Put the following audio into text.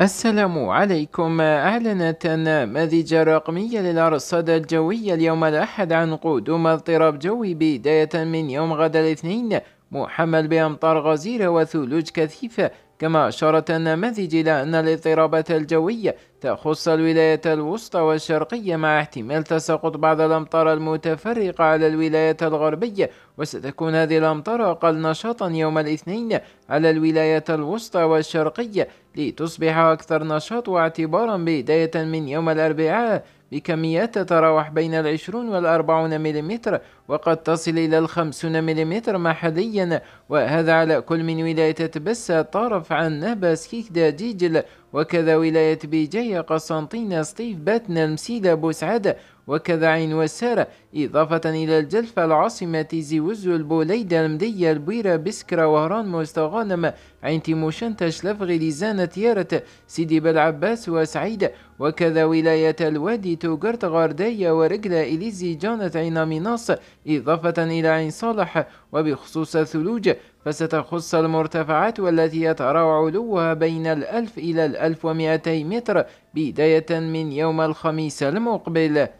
السلام عليكم أعلنت نماذج رقمية للأرصاد الجوية اليوم الأحد عن قدوم اضطراب جوي بداية من يوم غد الاثنين محمل بأمطار غزيرة وثلوج كثيفة كما أشارت النماذج إلى أن الاضطرابات الجوية تخص الولايات الوسطى والشرقية مع احتمال تساقط بعض الأمطار المتفرقة على الولايات الغربية وستكون هذه الأمطار أقل نشاطا يوم الاثنين على الولايات الوسطى والشرقية لتصبح أكثر نشاط واعتبارا بداية من يوم الأربعاء بكميات تتراوح بين العشرون والأربعون مليمتر وقد تصل إلى الخمسون مليمتر محليا وهذا على كل من ولاية تبسة طرف عن نهبة سكيكدا ديجل وكذا ولاية بيجاية قسنطينة سطيف باتنا المسيلة بوسعادة وكذا عين وسارة إضافة إلى الجلفة العاصمة تيزي وزو البوليدة المدية البويرة بسكرة وهران مستغانمة عين تيموشان تشلف غليزانة تيارة سيدي بلعباس وسعيدة وكذا ولاية الوادي توغرت غاردية ورجلة إليزي جانت عين ميناس إضافة إلى عين صالح وبخصوص الثلوج فستخص المرتفعات والتي يتراوع علوها بين الألف إلى الألف ومئتي متر بداية من يوم الخميس المقبل